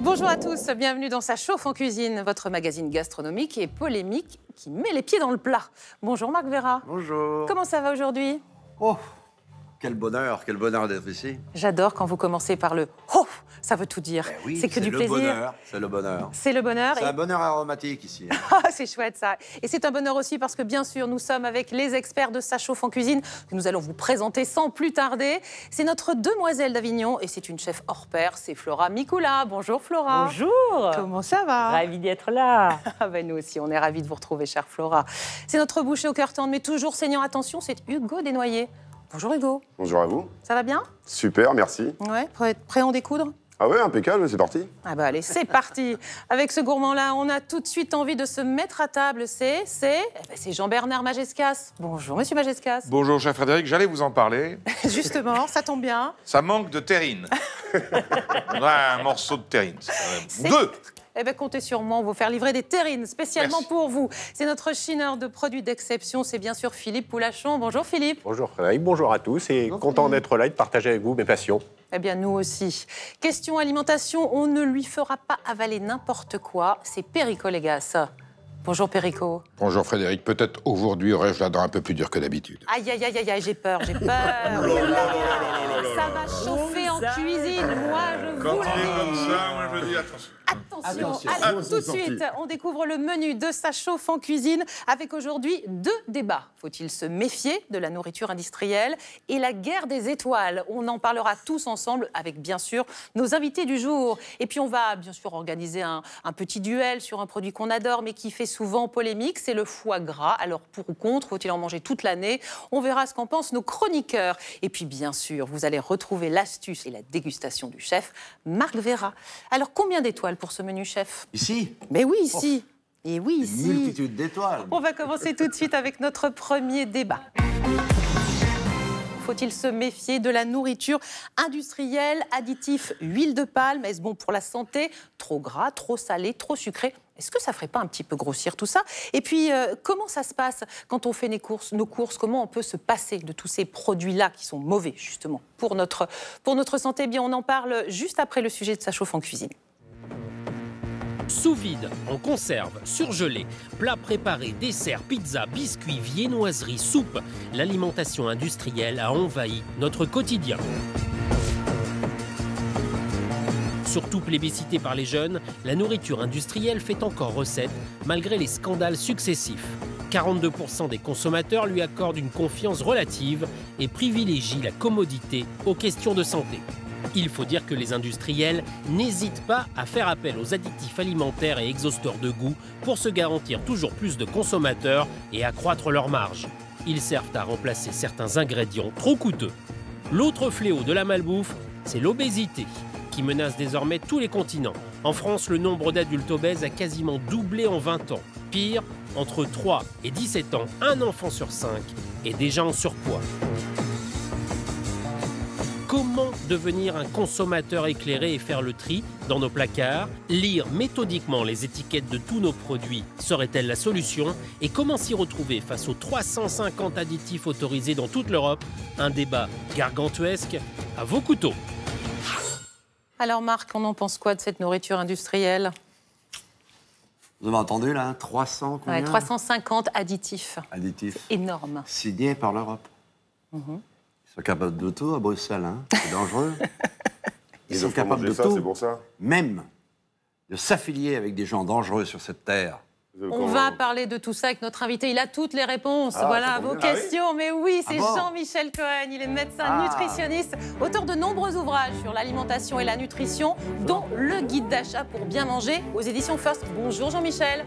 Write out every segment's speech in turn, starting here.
Bonjour à tous, bienvenue dans Sa chauffe en cuisine, votre magazine gastronomique et polémique qui met les pieds dans le plat. Bonjour Marc Vera. Bonjour. Comment ça va aujourd'hui Oh, quel bonheur, quel bonheur d'être ici. J'adore quand vous commencez par le oh ça veut tout dire. Eh c'est que du plaisir. C'est le bonheur. C'est le bonheur. C'est un bonheur aromatique ici. Ah, c'est chouette ça. Et c'est un bonheur aussi parce que bien sûr, nous sommes avec les experts de Sa chauffe en cuisine que nous allons vous présenter sans plus tarder. C'est notre demoiselle d'Avignon et c'est une chef hors pair, c'est Flora Mikula. Bonjour Flora. Bonjour. Comment ça va Ravie d'être là. Ah ben nous aussi, on est ravis de vous retrouver, chère Flora. C'est notre boucher au cœur tendre, mais toujours saignant. Attention, c'est Hugo Desnoyers. Bonjour Hugo. Bonjour à vous. Ça va bien Super, merci. Ouais, prêt, prêt à en découdre ah ouais, impeccable, c'est parti. Ah bah allez, c'est parti. Avec ce gourmand-là, on a tout de suite envie de se mettre à table. C'est, c'est, eh ben, c'est Jean-Bernard Magescas. Bonjour, Monsieur Magescas. Bonjour, cher Frédéric. J'allais vous en parler. Justement, ça tombe bien. Ça manque de terrine. on a un morceau de terrine. Deux. Eh bien, comptez sur moi, on va vous faire livrer des terrines spécialement pour vous. C'est notre chineur de produits d'exception, c'est bien sûr Philippe Poulachon. Bonjour Philippe. Bonjour Frédéric, bonjour à tous et content d'être là et de partager avec vous mes passions. Eh bien, nous aussi. Question alimentation, on ne lui fera pas avaler n'importe quoi. C'est Perico ça. Bonjour Perico. Bonjour Frédéric. Peut-être aujourd'hui aurais-je la dent un peu plus dure que d'habitude. Aïe, aïe, aïe, aïe, j'ai peur, j'ai peur. ça va chauffer en cuisine, moi je vous Quand comme ça, moi je dis attention. Attention, tout de suite, on découvre le menu de sa chauffe en cuisine avec aujourd'hui deux débats. Faut-il se méfier de la nourriture industrielle et la guerre des étoiles On en parlera tous ensemble avec bien sûr nos invités du jour. Et puis on va bien sûr organiser un, petit duel sur un produit qu'on adore mais qui fait souvent polémique, c'est le foie gras. Alors pour ou contre, faut-il en manger toute l'année On verra ce qu'en pensent nos chroniqueurs. Et puis bien sûr, vous allez retrouver l'astuce et la dégustation du chef Marc Vera. Alors combien d'étoiles pour ce menu chef. Ici Mais oui, ici. Oh, Et oui, ici. Une multitude d'étoiles. On va commencer tout de suite avec notre premier débat. Faut-il se méfier de la nourriture industrielle, additif, huile de palme Est-ce bon pour la santé Trop gras, trop salé, trop sucré est-ce que ça ferait pas un petit peu grossir tout ça Et puis, euh, comment ça se passe quand on fait nos courses, Comment on peut se passer de tous ces produits-là qui sont mauvais, justement, pour notre, pour notre santé eh bien, on en parle juste après le sujet de sa chauffe en cuisine. Sous vide, en conserve, surgelé, plats préparés, desserts, pizza, biscuits, viennoiseries, soupe, l'alimentation industrielle a envahi notre quotidien. Surtout plébiscitée par les jeunes, la nourriture industrielle fait encore recette malgré les scandales successifs. 42% des consommateurs lui accordent une confiance relative et privilégient la commodité aux questions de santé. Il faut dire que les industriels n'hésitent pas à faire appel aux additifs alimentaires et exhausteurs de goût pour se garantir toujours plus de consommateurs et accroître leurs marges. Ils servent à remplacer certains ingrédients trop coûteux. L'autre fléau de la malbouffe, c'est l'obésité, qui menace désormais tous les continents. En France, le nombre d'adultes obèses a quasiment doublé en 20 ans. Pire, entre 3 et 17 ans, un enfant sur 5 est déjà en surpoids. Comment devenir un consommateur éclairé et faire le tri dans nos placards Lire méthodiquement les étiquettes de tous nos produits serait-elle la solution Et comment s'y retrouver face aux 350 additifs autorisés dans toute l'Europe Un débat gargantuesque à vos couteaux. Alors Marc, on en pense quoi de cette nourriture industrielle vous avez entendu là 300 combien 350 additifs. Additifs. Énorme. Signé par l'Europe. Mhm sont capables de tout à Bruxelles, hein. c'est dangereux. Ils, sont capables de tout, pour ça. même de s'affilier avec des gens dangereux sur cette terre on va parler de tout ça avec notre invité. Il a toutes les réponses. Ah, voilà, à vos ah questions. Mais oui, ah c'est Jean-Michel Cohen. Il est médecin nutritionniste, auteur de nombreux ouvrages sur l'alimentation et la nutrition, dont Le guide d'achat pour bien manger aux éditions First. Bonjour Jean-Michel.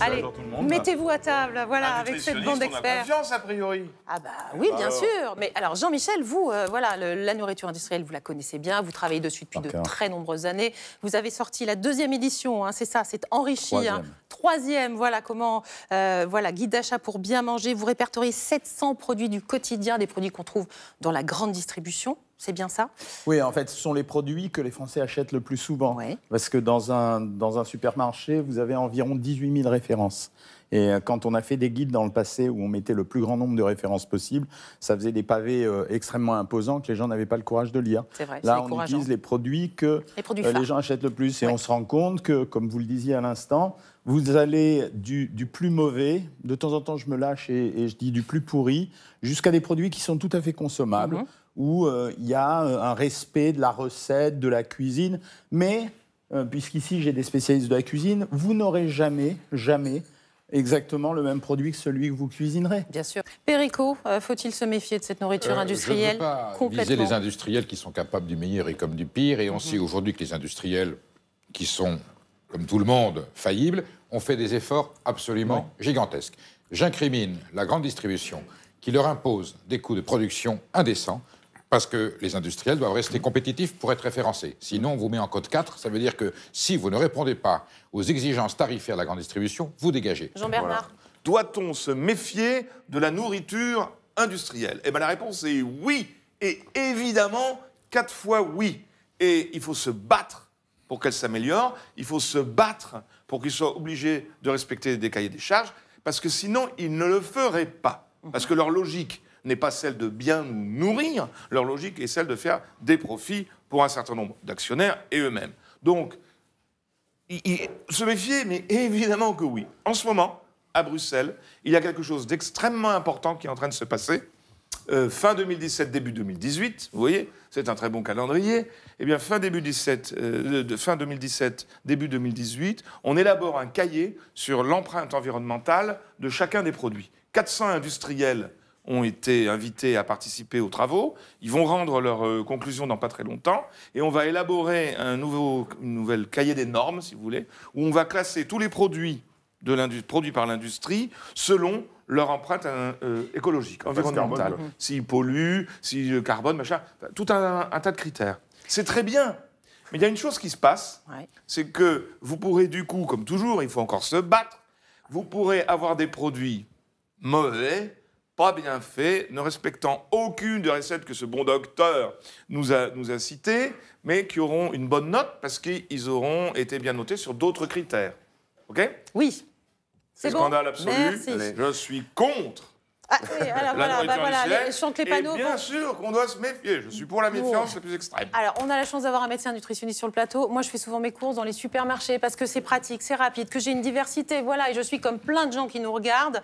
Allez, mettez-vous à table, voilà, avec cette bande d'experts. confiance, a priori. Ah bah oui, bah bien sûr. Mais alors, Jean-Michel, vous, euh, voilà, la nourriture industrielle, vous la connaissez bien. Vous travaillez dessus depuis de très nombreuses années. Vous avez sorti la deuxième édition, hein, c'est ça, c'est enrichi. Hein. troisième voilà comment, euh, voilà, guide d'achat pour bien manger. Vous répertoriez 700 produits du quotidien, des produits qu'on trouve dans la grande distribution. C'est bien ça Oui, en fait, ce sont les produits que les Français achètent le plus souvent. Parce que dans un, dans un supermarché, vous avez environ 18 000 références. Et euh, quand on a fait des guides dans le passé où on mettait le plus grand nombre de références possibles, ça faisait des pavés euh, extrêmement imposants que les gens n'avaient pas le courage de lire. Vrai, Là, on utilise les produits que les, euh, gens achètent le plus. Et on se rend compte que, comme vous le disiez à l'instant, vous allez du, plus mauvais, de temps en temps je me lâche et, je dis du plus pourri, jusqu'à des produits qui sont tout à fait consommables, mhm. où il y a un respect de la recette, de la cuisine, mais puisqu'ici j'ai des spécialistes de la cuisine, vous n'aurez jamais, jamais exactement le même produit que celui que vous cuisinerez. Bien sûr. Péricot, euh, faut-il se méfier de cette nourriture industrielle euh, je veux pas les industriels qui sont capables du meilleur et comme du pire, et on mhm. sait aujourd'hui que les industriels qui sont, comme tout le monde, faillibles, ont fait des efforts absolument gigantesques. J'incrimine la grande distribution qui leur impose des coûts de production indécents parce que les industriels doivent rester compétitifs pour être référencés. Sinon, on vous met en code 4, ça veut dire que si vous ne répondez pas aux exigences tarifaires de la grande distribution, vous dégagez. Jean-Bernard. Doit-on se méfier de la nourriture industrielle Eh bien, la réponse est oui, et évidemment, quatre fois oui. Et il faut se battre pour qu'elle s'améliore, il faut se battre pour qu'ils soient obligés de respecter des cahiers des charges, parce que sinon, ils ne le feraient pas. Parce que leur logique, n'est pas celle de bien nous nourrir, leur logique est celle de faire des profits pour un certain nombre d'actionnaires et eux-mêmes. Donc, il, se méfier, mais évidemment que oui. En ce moment, à Bruxelles, il y a quelque chose d'extrêmement important qui est en train de se passer. Euh, fin 2017, début 2018, vous voyez, c'est un très bon calendrier. Eh bien, fin, début 17, euh, de, fin 2017, début 2018, on élabore un cahier sur l'empreinte environnementale de chacun des produits. 400 industriels ont été invités à participer aux travaux. Ils vont rendre leurs euh, conclusions dans pas très longtemps. Et on va élaborer un nouveau une nouvelle cahier des normes, si vous voulez, où on va classer tous les produits de produits par l'industrie selon leur empreinte euh, euh, écologique, environnementale. S'ils polluent, s'ils carbone, machin, tout un, tas de critères. C'est très bien. Mais il y a une chose qui se passe, c'est que vous pourrez du coup, comme toujours, il faut encore se battre, vous pourrez avoir des produits mauvais, pas bien fait, ne respectant aucune des recettes que ce bon docteur nous a, nous a citées, mais qui auront une bonne note parce qu'ils auront été bien notés sur d'autres critères. OK Oui. C'est scandale absolu. je suis contre ah oui, alors voilà, chante bah les panneaux. bien sûr qu'on doit se méfier. Je suis pour la méfiance la plus extrême. Alors, on a la chance d'avoir un médecin nutritionniste sur le plateau. Moi, je fais souvent mes courses dans les supermarchés parce que c'est pratique, c'est rapide, que j'ai une diversité. Voilà, et je suis comme plein de gens qui nous regardent.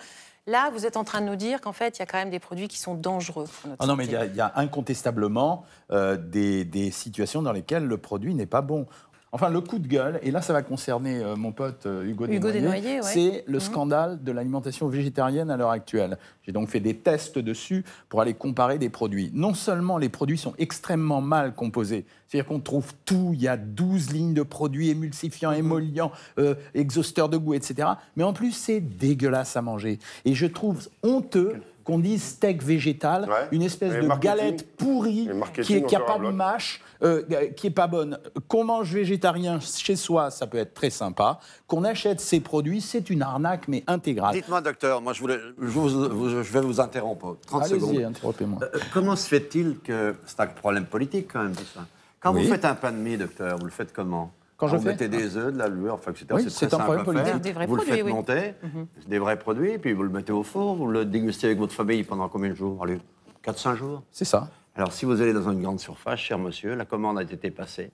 Là, vous êtes en train de nous dire qu'en fait, il y a quand même des produits qui sont dangereux pour notre ah Non, mais il y, a incontestablement euh, des, des, situations dans lesquelles le produit n'est pas bon. Enfin, le coup de gueule, et là, ça va concerner euh, mon pote euh, Hugo, Desnoyers, c'est le mhm. scandale de l'alimentation végétarienne à l'heure actuelle. J'ai donc fait des tests dessus pour aller comparer des produits. Non seulement les produits sont extrêmement mal composés, c'est-à-dire qu'on trouve tout, il y a 12 lignes de produits émulsifiants, mhm. émollients, euh, exhausteurs de goût, etc. Mais en plus, c'est dégueulasse à manger. Et je trouve honteux qu'on dise steak végétal, une espèce de galette pourrie qui n'a pas de mâche, euh, qui n'est pas bonne. Qu'on mange végétarien chez soi, ça peut être très sympa. Qu'on achète ces produits, c'est une arnaque, mais intégrale. Dites-moi, docteur, moi je, voulais, je, vais vous interrompre. 30 secondes. interrompez-moi. Euh, euh, comment se fait-il que. C'est un problème politique, quand même, ça. Quand vous faites un pain de mie, docteur, vous le faites comment quand je ah. des œufs, de la lueur, enfin, etc. c'est très simple à faire. vous le faites monter, mhm. des vrais produits, puis vous le mettez au four, vous le dégustez avec votre famille pendant combien de jours Allez, 4-5 jours. C'est ça. Alors, si vous allez dans une grande surface, cher monsieur, la commande a été passée.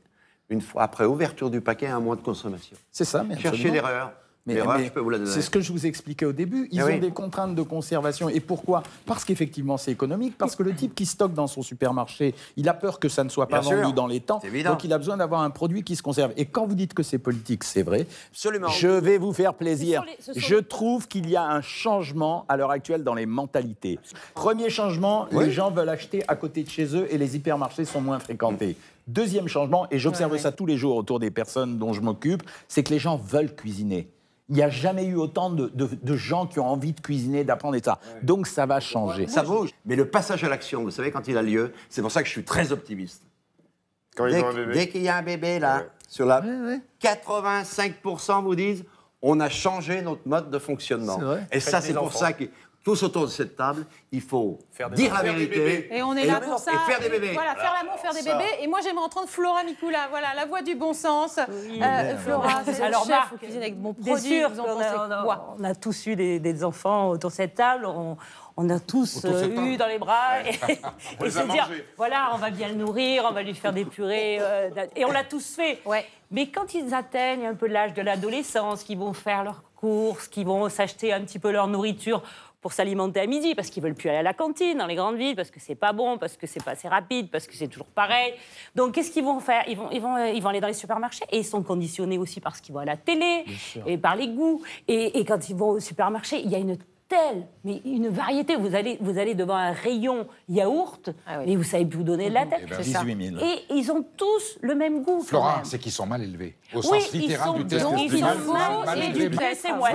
Une fois après ouverture du paquet, un mois de consommation. C'est ça, mais Cherchez l'erreur c'est ce que je vous expliquais au début. Ils eh ont des contraintes de conservation. Et pourquoi Parce qu'effectivement, c'est économique. Parce que le type qui stocke dans son supermarché, il a peur que ça ne soit pas vendu dans les temps. Donc il a besoin d'avoir un produit qui se conserve. Et quand vous dites que c'est politique, c'est vrai. Absolument. Je vais vous faire plaisir. je trouve qu'il y a un changement à l'heure actuelle dans les mentalités. Premier changement, les gens veulent acheter à côté de chez eux et les hypermarchés sont moins fréquentés. Deuxième changement, et j'observe ça tous les jours autour des personnes dont je m'occupe, c'est que les gens veulent cuisiner il n'y a jamais eu autant de, gens qui ont envie de cuisiner, d'apprendre et ça. Donc ça va changer. Ça bouge. Mais le passage à l'action, vous savez, quand il a lieu, c'est pour ça que je suis très optimiste. Quand dès, dès qu'il y a un bébé là, sur la 85% vous disent on a changé notre mode de fonctionnement. Et ça, c'est pour ça que tous autour de cette table, il faut faire dire la vérité. Et on est là pour ça. faire des bébés. Voilà, faire l'amour, faire des bébés. Et moi, j'aimerais entendre Flora Mikula, voilà, la voix du bon sens. Euh, Flora, c'est Alors, le chef Marc, cuisine avec mon produit. Sûr, on, a, tous eu des, enfants autour de cette table. On, a tous euh, eu dans les bras et, se dire voilà, on va bien le nourrir, on va lui faire des purées. Euh, et on l'a tous fait. Mais quand ils atteignent un peu l'âge de l'adolescence, qu'ils vont faire leurs courses, qu'ils vont s'acheter un petit peu leur nourriture pour s'alimenter à midi, parce qu'ils veulent plus aller à la cantine dans les grandes villes, parce que c'est pas bon, parce que c'est pas assez rapide, parce que c'est toujours pareil. Donc qu'est-ce qu'ils vont faire ils vont, ils, vont, euh, ils vont aller dans les supermarchés et ils sont conditionnés aussi par ce qu'ils voient à la télé et par les goûts. et quand ils vont au supermarché, il y a une telle, mais une variété. Vous allez, vous allez devant un rayon yaourt, et ah mais vous savez plus vous donner de la mm-hmm. tête. Et, eh ben, et ils ont tous le même goût. Flora, c'est qu'ils sont mal élevés. Au sens littéral du test. ils sont mal, élevés. C'est moi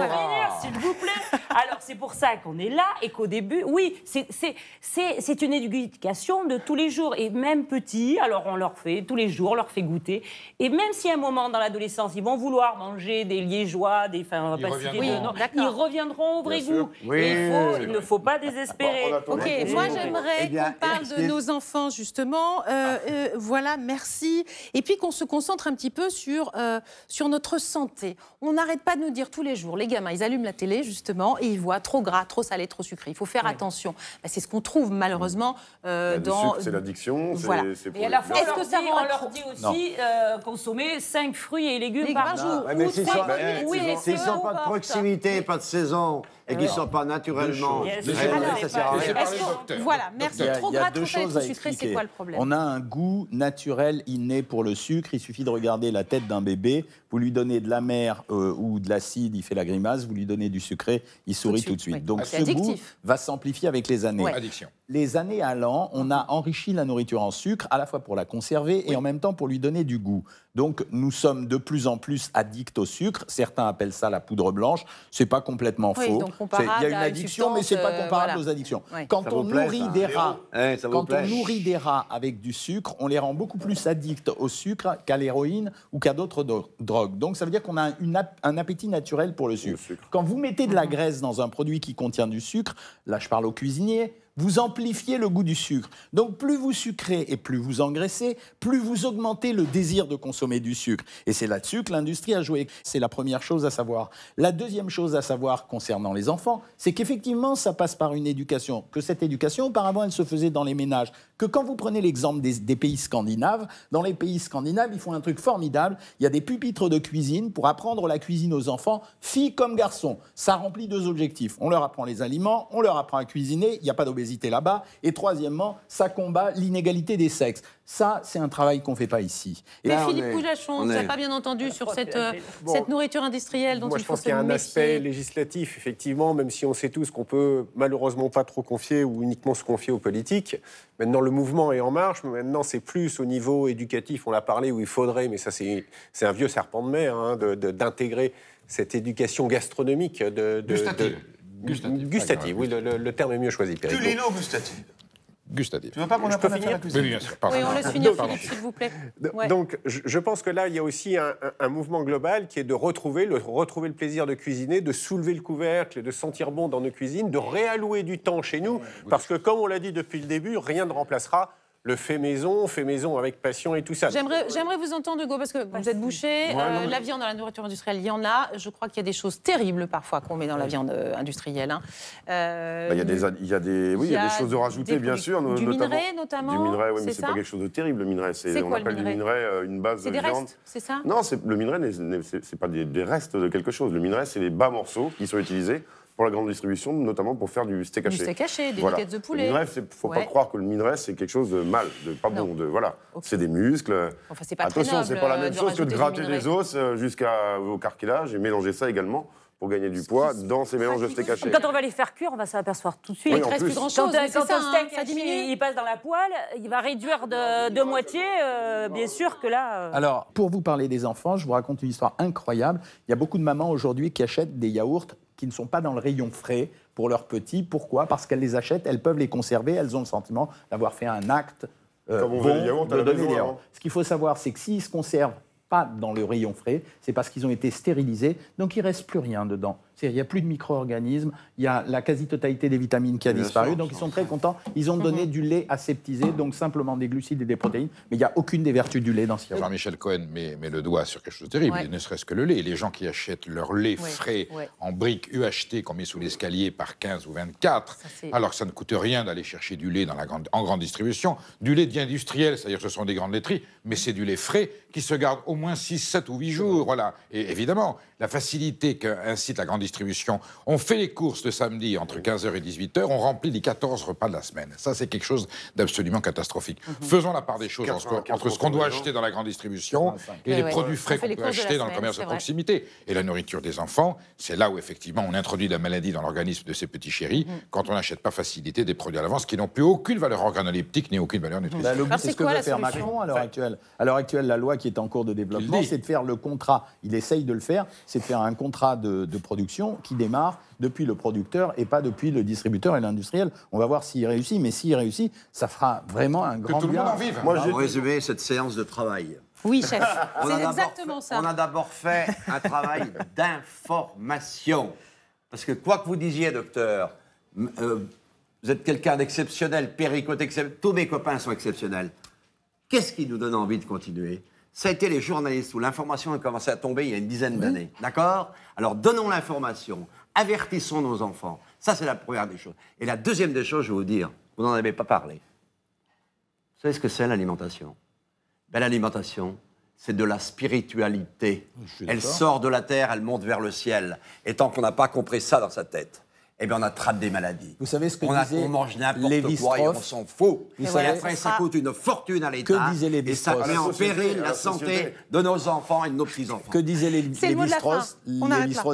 s'il vous plaît. Alors, c'est pour ça qu'on est là et qu'au début, oui, c'est une éducation de tous les jours. Et même petits, alors on leur fait, tous les jours, on leur fait goûter. Et même si à un moment dans l'adolescence, ils vont vouloir manger des liégeois, des. Enfin, on va ils pas ils reviendront au vrai goût. Oui. Il, ne faut pas désespérer. ok, moi j'aimerais eh qu'on parle de nos enfants justement. Euh, euh, voilà, merci. Et puis qu'on se concentre un petit peu sur, euh, sur notre santé. On n'arrête pas de nous dire tous les jours, les gamins, ils allument la télé justement et ils voient trop gras, trop salé, trop sucré. Il faut faire attention. Bah, c'est ce qu'on trouve malheureusement mm. dans. C'est l'addiction. Voilà. Et à la fois, on, leur, dit, leur dit aussi consommer 5 fruits et légumes, par jour. oui, mais s'ils sont, pas de proximité, pas de saison et qui ne sont pas naturellement. Voilà, merci. Trop gras, trop c'est quoi le problème On a un goût naturel inné pour le sucre. Il suffit de regarder la tête d'un bébé. Vous lui donnez de la mer euh, ou de l'acide, il fait la grimace. Vous lui donnez du sucré, il sourit tout de suite. Donc ah, ce goût va s'amplifier avec les années. Addiction les années allant, on a enrichi la nourriture en sucre, à la fois pour la conserver et en même temps pour lui donner du goût. Donc nous sommes de plus en plus addicts au sucre. Certains appellent ça la poudre blanche. C'est pas complètement faux. Il y a une addiction, mais mais c'est pas euh, comparable aux addictions. Hein, quand on nourrit des rats, quand on nourrit des rats avec du sucre, on les rend beaucoup plus addicts au sucre qu'à l'héroïne ou qu'à d'autres drogues. Donc ça veut dire qu'on a un appétit naturel pour le sucre. le sucre. Quand vous mettez de la mhm. graisse dans un produit qui contient du sucre, là je parle aux cuisiniers vous amplifiez le goût du sucre. Donc plus vous sucrez et plus vous engraissez, plus vous augmentez le désir de consommer du sucre. Et c'est là-dessus que l'industrie a joué. C'est la première chose à savoir. La deuxième chose à savoir concernant les enfants, c'est qu'effectivement, ça passe par une éducation. Que cette éducation, auparavant, elle se faisait dans les ménages. Que quand vous prenez l'exemple des, pays scandinaves, dans les pays scandinaves, ils font un truc formidable. Il y a des pupitres de cuisine pour apprendre la cuisine aux enfants, filles comme garçons. Ça remplit deux objectifs. On leur apprend les aliments, on leur apprend à cuisiner, il n'y a pas d'obéissance hésiter là-bas. Et troisièmement, ça combat l'inégalité des sexes. Ça, c'est un travail qu'on ne fait pas ici. Et là, Philippe on Poujachon, tu pas bien entendu sur cette, euh, cette nourriture industrielle dont il faut je pense qu'il y a un aspect législatif, effectivement, même si on sait tous qu'on peut malheureusement pas trop confier ou uniquement se confier aux politiques. Maintenant, le mouvement est en marche. Maintenant, c'est plus au niveau éducatif, on l'a parlé, où il faudrait, mais ça, c'est un vieux serpent de mer, hein, d'intégrer cette éducation gastronomique de, de Gustative. oui, le, terme est mieux choisi, Pierre. Culino-gustative. Gustative. Tu veux pas qu'on apprenne à Oui, on laisse finir, Philippe, s'il vous plaît. Donc, je pense que là, il y a aussi un, mouvement global qui est de retrouver le, retrouver le plaisir de cuisiner, de soulever le couvercle, de sentir bon dans nos cuisines, de réallouer du temps chez nous, parce que, comme on l'a dit depuis le début, rien ne remplacera le fait maison, fait maison avec passion et tout ça. J'aimerais, vous entendre, Hugo, parce que vous êtes bouché. Euh, la viande dans la nourriture industrielle, il y en a. Je crois qu'il y a des choses terribles parfois qu'on met dans la viande industrielle. il, y a des, choses de rajouter, bien sûr. Du minerai, notamment. Du minerai, oui, mais c'est pas quelque chose de terrible, le minerai. C'est, on appelle le minerai, euh, une base de des viande. Restes, c'est ça Non, le minerai, c'est, pas des, des restes de quelque chose. Le minerai, c'est les bas morceaux qui sont utilisés pour la grande distribution, notamment pour faire du steak haché. Du steak haché, des voilà. de poulet. Le minerai, faut pas croire que le minerai c'est quelque chose de mal, de pas bon, de voilà. C'est des muscles. Enfin, c'est pas Attention, c'est pas la euh, même chose que de gratter des os euh, jusqu'au carquillage et mélanger ça également pour gagner du poids dans ces mélanges de steak haché. Quand on va les faire cuire, on va s'apercevoir tout de suite. Oui, il reste plus grand chose. Quand, un hein, steak, il passe dans la poêle, il va réduire de, ah, moitié, euh, bien sûr que là. Alors, pour vous parler des enfants, je vous raconte une histoire incroyable. Il y a beaucoup de mamans aujourd'hui qui achètent des yaourts qui ne sont pas dans le rayon frais pour leurs petits. Pourquoi Parce qu'elles les achètent, elles peuvent les conserver, elles ont le sentiment d'avoir fait un acte euh, de hein. Ce qu'il faut savoir, c'est que s'ils se conservent pas dans le rayon frais, c'est parce qu'ils ont été stérilisés, donc il reste plus rien dedans. Il n'y a plus de micro-organismes, il y a la quasi-totalité des vitamines qui a disparu, donc ils sont très contents. Ils ont mhm. donné du lait aseptisé, donc simplement des glucides et des protéines, mais il n'y a aucune des vertus du lait dans ce cas Jean-Michel Cohen met, met, le doigt sur quelque chose de terrible, ouais. ne serait-ce que le lait. Les gens qui achètent leur lait frais en briques UHT qu'on met sous l'escalier par 15 ou 24, alors que ça ne coûte rien d'aller chercher du lait dans la grande, en grande distribution, du lait dit industriel, c'est-à-dire que ce sont des grandes laiteries, mais c'est du lait frais qui se garde au moins 6, 7 ou 8 jours. Voilà. Et évidemment, la facilité qu'incite la grande distribution. On fait les courses le samedi entre 15h et 18h, on remplit les 14 repas de la semaine. Ça, c'est quelque chose d'absolument catastrophique. Mhm. Faisons la part des choses entre ce qu'on doit acheter dans la grande distribution et les eh produits frais qu'on peut acheter dans le commerce de proximité. Et la nourriture des enfants, c'est là où effectivement on introduit la maladie dans l'organisme de ces petits chéris mhm. quand on n'achète pas facilité des produits à l'avance qui n'ont plus aucune valeur organoleptique ni aucune valeur bah, nutritionnelle. c'est ce que veut faire Macron à l'heure actuelle. À l'heure actuelle, la loi qui est en cours de développement, c'est de faire le contrat. Il essaye de le faire, c'est de faire un contrat de production qui démarre depuis le producteur et pas depuis le distributeur et l'industriel. On va voir s'il réussit, mais s'il réussit, ça fera vraiment un grand que tout le monde en vive. Moi, résumer cette séance de travail. Oui, chef. C'est exactement ça. On a d'abord fait un travail d'information. Parce que quoi que vous disiez, docteur, euh, vous êtes quelqu'un d'exceptionnel, Péricot tous mes copains sont exceptionnels. Qu'est-ce qui nous donne envie de continuer ça a été les journalistes où l'information a commencé à tomber il y a une dizaine d'années. D'accord Alors donnons l'information, avertissons nos enfants. Ça, c'est la première des choses. Et la deuxième des choses, je vais vous dire, vous n'en avez pas parlé. Vous savez ce que c'est l'alimentation ben, L'alimentation, c'est de la spiritualité. Elle sort de la terre, elle monte vers le ciel. Et tant qu'on n'a pas compris ça dans sa tête, eh bien, on attrape des maladies. Vous savez ce que on a, disait on mange n'importe quoi et on s'en fout. Vous et après, ça ah. coûte une fortune à l'État. Que disaient les Et ça met en péril la, santé de nos enfants et de nos petits-enfants. Que disaient les, les Strauss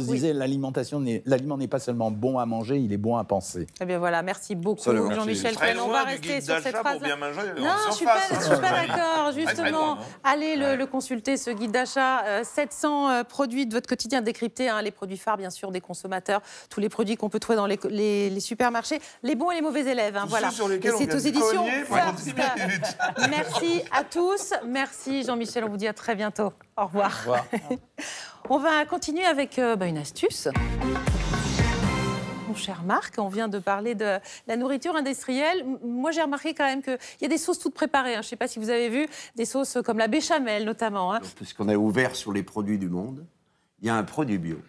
disait l'alimentation, l'aliment n'est pas seulement bon à manger, il est bon à penser. Eh bien voilà, merci beaucoup Jean-Michel On va rester sur cette phrase. Non, je ne suis pas d'accord, justement. Hein. Allez le consulter, ce guide d'achat. 700 euh, euh, produits de votre quotidien décryptés, hein, les produits phares, bien sûr, des consommateurs, tous les produits qu'on peut trouver dans les, supermarchés. Les bons et les mauvais élèves. Hein, voilà. C'est aux éditions. Merci à tous. Merci Jean-Michel. On vous dit à très bientôt. Au revoir. Au revoir. on va continuer avec euh, bah, une astuce. Mon cher Marc, on vient de parler de la nourriture industrielle. Moi, j'ai remarqué quand même qu'il y a des sauces toutes préparées. Hein. Je ne sais pas si vous avez vu des sauces comme la béchamel, notamment. Hein. qu'on a ouvert sur les produits du monde, il y a un produit bio.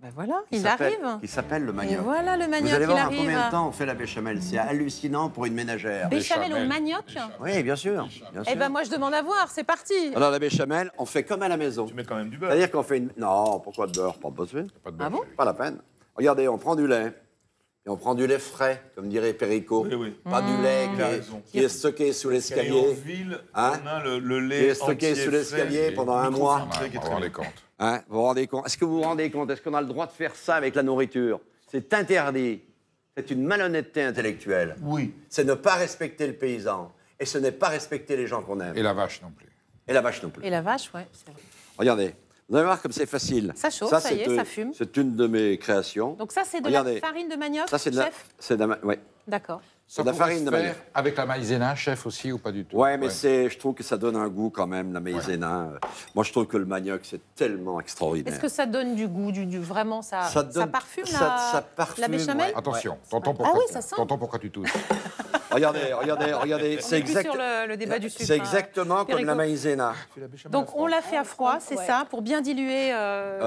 Ben voilà, il arrive. Il s'appelle le manioc. voilà le manioc. Vous allez voir en combien de temps on fait la béchamel. C'est hallucinant pour une ménagère. Béchamel, au manioc Oui, bien sûr. Eh ben moi je demande à voir, c'est parti. Alors la béchamel, on fait comme à la maison. Tu mets quand même du beurre. C'est-à-dire qu'on fait une. Non, pourquoi de beurre Pas Pas de beurre. Ah Pas la peine. Regardez, on prend du lait. Et on prend du lait frais, comme dirait Péricot. Pas du mmh. lait qui est, stocké sous l'escalier. Hein le, lait qui est stocké sous l'escalier pendant un mois. On les comptes. Hein, vous vous rendez compte Est-ce que vous rendez compte Est-ce qu'on a le droit de faire ça avec la nourriture C'est interdit. C'est une malhonnêteté intellectuelle. Oui. C'est ne pas respecter le paysan. Et ce n'est pas respecter les gens qu'on aime. Et la vache non plus. Et la vache non plus. Et la vache, oui. – Regardez. Vous allez voir comme c'est facile. Ça chauffe, ça, y est, ça fume. C'est une de mes créations. Donc ça, c'est de la farine de manioc, Ça, c'est de la... C'est de D'accord. Ça la farine de Avec la maïzena, chef aussi, ou pas du tout Ouais, mais c'est, je trouve que ça donne un goût quand même, la maïzena. Moi, je trouve que le manioc, c'est tellement extraordinaire. Est-ce que ça donne du goût, du, vraiment ça, ça, ça, parfume, ça, la, ça béchamel Attention, t'entends pourquoi, ah oui, pourquoi, tu touches Regardez, regardez, regardez. C'est exact... C'est exactement hein. comme la maïzena. Donc on la fait à froid, c'est ça, pour bien diluer euh,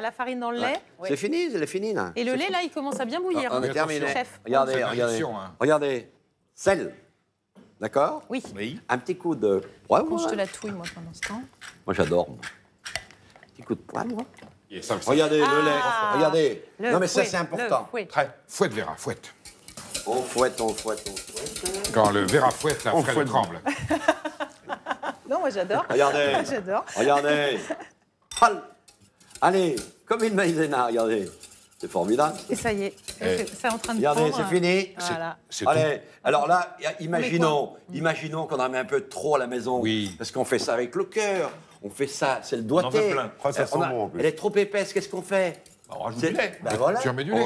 la, farine dans le lait. C'est fini, c'est fini. Et le lait, là, il commence à bien bouillir. Ah, on hein, est terminé. Regardez, regardez. Hein. Regardez. Sel. D'accord oui. Un petit coup de poivre. Je te la touille, moi, pendant ce temps. Moi, j'adore. Un petit coup de poivre. Regardez le ah lait. Regardez. non, mais ça, c'est important. Fouette, Vera, fouette. On fouette, on fouette, on fouette. Quand le verre à fouette, la on frêle tremble. non, moi j'adore. Regardez. j'adore. Regardez. Allez, comme une maïzena, regardez. C'est formidable. Et ça y est, eh. c'est en train de Regardez, c'est fini. Voilà. Allez, alors là, imaginons, imaginons qu'on en met un peu trop à la maison. Oui. Parce qu'on fait ça avec le cœur, on fait ça, c'est le doigté. On en fait plein. ça euh, Elle est trop épaisse, qu'est-ce qu'on fait on rajoute du lait. Ben voilà. Tu remets du lait.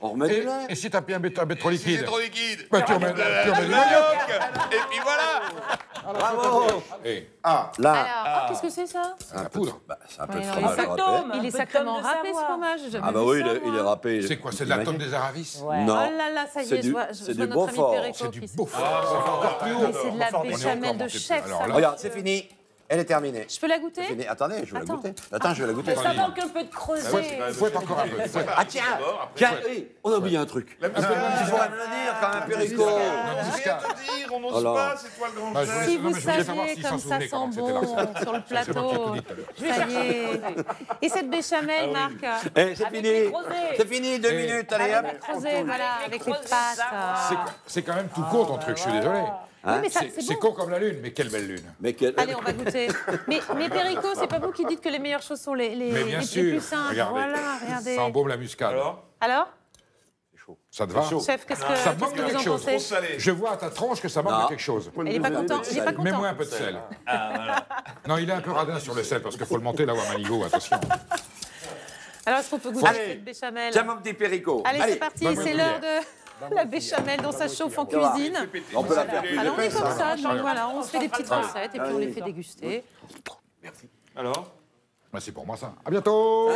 On, remet du Et, lait. et si t'as pris un bête, trop liquide c'est trop liquide. Bah, tu remets- tu remets du manioc. Et puis voilà. Bravo Eh, Là, oh, ah. qu'est-ce que c'est ça c'est la poudre. bah, c'est un peu de fromage Il est sacrément râpé ce fromage. Ah bah oui, il est, il est râpé. C'est quoi C'est de la tonne des aravis Non. Oh là là, ça y est, je vois, je c'est vois du notre C'est du beau fort. c'est encore plus haut. c'est de la béchamel de chef. Alors là, Regarde, c'est fini. Elle est terminée. Je peux la goûter Attendez, je vais la goûter. Attends, je vais la goûter. Ça manque un peu de creuset. Faut pas encore un peu. Ah tiens, on a oublié un truc. Il faudrait me le dire quand même, Perico. On n'ose pas, bah, c'est toi le grand chef. Si vous saviez comme ça sent bon sur le plateau. Ça y est. Et cette béchamel, ah Marc eh, C'est fini. C'est fini, deux eh. minutes, allez hop. C'est quand même tout court ton truc, je suis désolé. Ah. Hein? c'est con comme la lune, mais quelle belle lune. Allez, on va goûter. mais, mais Perico, c'est pas vous qui dites que les meilleures choses sont les, les, mais les sûr. plus simples. Regardez. Ça embaume la muscade. Alors, ça te va Chef, qu'est-ce que, ça manque de quelque chose. Je vois à ta tronche que ça manque de quelque chose. Il n'est pas content. Mets-moi un peu de sel. Ah, non, il est un peu radin sur le sel parce qu'il faut le monter là à Manigo, attention. Alors, est-ce qu'on peut goûter cette béchamel Tiens mon petit périco. Allez c'est parti, c'est l'heure de la béchamel dans sa chauffe en cuisine. On peut la faire plus Alors on est hein. comme ça, on se fait des petites recettes et puis on les fait déguster. Merci. Alors c'est pour moi ça. À bientôt.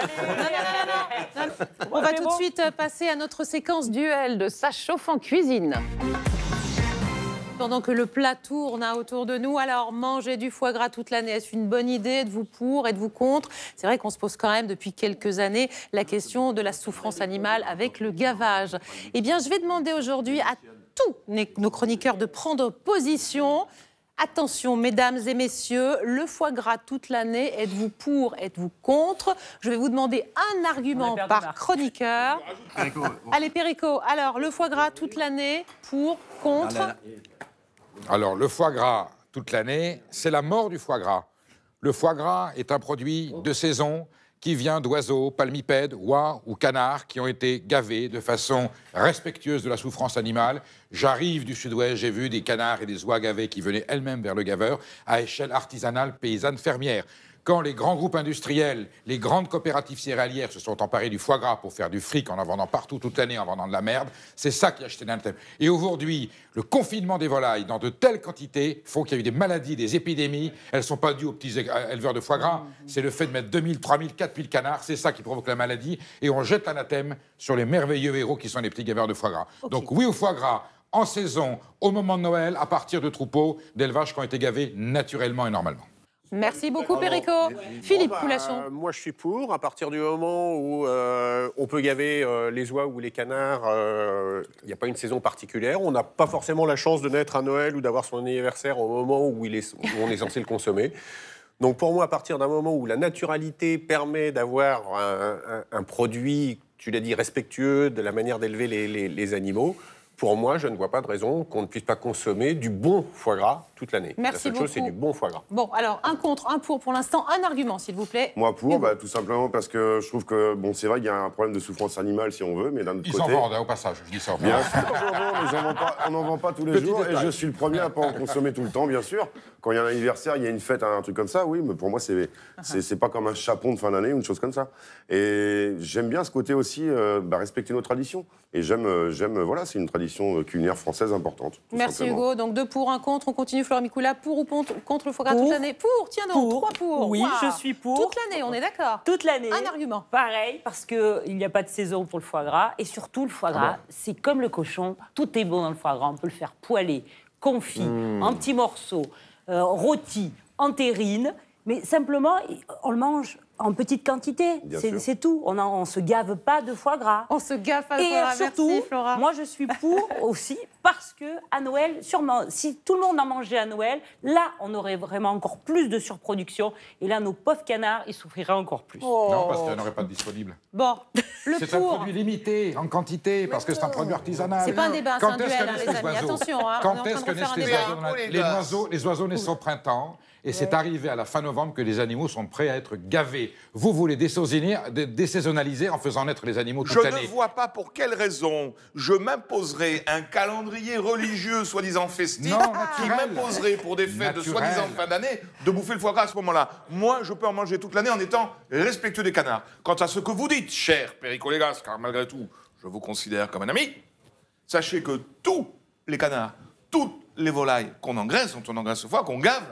on va tout de suite passer à notre séquence duel de Sa chauffe en cuisine. Pendant que le plat tourne hein, autour de nous, alors manger du foie gras toute l'année, est-ce une bonne idée Êtes-vous pour Êtes-vous contre C'est vrai qu'on se pose quand même depuis quelques années la question de la souffrance animale avec le gavage. Eh bien, je vais demander aujourd'hui à tous nos chroniqueurs de prendre position. Attention, mesdames et messieurs, le foie gras toute l'année, êtes-vous pour, êtes-vous contre Je vais vous demander un argument par chroniqueur. Allez, Perico, alors le foie gras toute l'année, pour, contre ah alors, le foie gras, toute l'année, c'est la mort du foie gras. Le foie gras est un produit de saison qui vient d'oiseaux, palmipèdes, oies ou canards qui ont été gavés de façon respectueuse de la souffrance animale. J'arrive du sud-ouest, j'ai vu des canards et des oies gavés qui venaient elles-mêmes vers le gaveur à échelle artisanale, paysanne, fermière quand les grands groupes industriels, les grandes coopératives céréalières se sont emparés du foie gras pour faire du fric en en vendant partout toute l'année, en vendant de la merde, c'est ça qui a acheté l'anathème. Et aujourd'hui, le confinement des volailles dans de telles quantités font qu'il y a eu des maladies, des épidémies. Elles ne sont pas dues aux petits éleveurs de foie gras. Mmh. C'est le fait de mettre 2000, 3000, 4000 canards. C'est ça qui provoque la maladie. Et on jette l'anathème sur les merveilleux héros qui sont les petits éleveurs de foie gras. Donc oui au foie gras, en saison, au moment de Noël, à partir de troupeaux d'élevage qui ont été gavés naturellement et normalement. Merci beaucoup, Périco. Philippe bon, bah, euh, moi, je suis pour. À partir du moment où euh, on peut gaver euh, les oies ou les canards, il n'y a pas une saison particulière. On n'a pas forcément la chance de naître à Noël ou d'avoir son anniversaire au moment où, il on est censé le consommer. Donc, pour moi, à partir d'un moment où la naturalité permet d'avoir un, produit, tu l'as dit, respectueux de la manière d'élever les animaux, pour moi, je ne vois pas de raison qu'on ne puisse pas consommer du bon foie gras toute l'année. Merci La seule chose, c'est du bon foie gras. Bon, alors, un contre, un pour pour l'instant. Un argument, s'il vous plaît. Moi, pour, bah, tout simplement parce que je trouve que, bon, c'est vrai qu'il y a un problème de souffrance animale, si on veut, mais d'un autre côté... Ils en vendent, hein, au passage. Je dis ça. Bien sûr, on n'en vend pas tous les jours. Et je suis le premier à pas en consommer tout le temps, bien sûr. Quand il y a un anniversaire, il y a une fête, un truc comme ça, oui, mais pour moi, c'est c'est pas comme un chapon de fin d'année ou une chose comme ça. Et j'aime bien ce côté aussi, euh, bah, respecter nos traditions. Et j'aime, euh, j'aime, voilà, c'est une tradition euh, culinaire française importante. Merci Hugo. Donc deux pour, un contre. On continue Florent Micoula. Pour ou contre le foie gras toute l'année Pour, tiens donc, trois pour. Oui, je suis pour. Toute l'année, on est d'accord. Toute l'année. Un argument. Pareil, parce qu'il n'y a pas de saison pour le foie gras. Et surtout, le foie gras, ah c'est comme le cochon. Tout est bon dans le foie gras. On peut le faire poêler, confit, mmh. en petits morceaux, euh, rôti, en terrine. Mais simplement, on le mange en petite quantité, c'est tout. On ne se gave pas de foie gras. On se gave pas de foie gras. Et surtout, Flora. moi je suis pour aussi parce que à Noël, sûrement, si tout le monde en mangeait à Noël, là on aurait vraiment encore plus de surproduction et là nos pauvres canards ils souffriraient encore plus. Oh. Non, parce qu'il n'y aurait pas de disponible. Bon, le C'est un produit limité en quantité parce que c'est un produit artisanal. C'est pas un débat, c'est un hein, les amis. Attention, hein, quand est-ce que naissent les oiseaux Les oiseaux naissent au printemps. Et c'est arrivé à la fin novembre que les animaux sont prêts à être gavés. Vous voulez désaisonnaliser en faisant naître les animaux toute Je l'année. Je ne vois pas pour quelle raison je m'imposerai un calendrier religieux soi-disant festif qui m'imposerait pour des fêtes de soi-disant fin d'année de bouffer le foie gras à ce moment-là. Moi, je peux en manger toute l'année en étant respectueux des canards. Quant à ce que vous dites, cher Péricolégas, car malgré tout, je vous considère comme un ami, sachez que tous les canards, toutes les volailles qu'on engraisse, dont on engraisse ce foie, qu'on gave,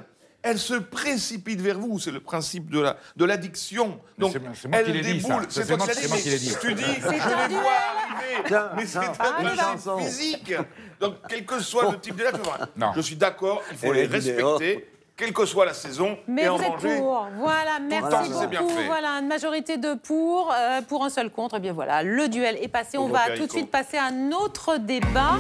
elle se précipite vers vous. C'est le principe de la de l'addiction. Donc c'est moi, elle qui l'ai dit, déboule. C'est toi qui l'ai dit. Tu dis, je les vois hein. arriver, mais c'est un principe ah, physique. Donc quel que soit le type de non. je suis d'accord, il faut les respecter quelle que soit la saison. Mais et vous en êtes pour. Voilà, merci beaucoup. Voilà, une majorité de pour, euh, pour un seul contre. Et eh bien voilà, le duel est passé. On va tout de suite passer à un autre débat.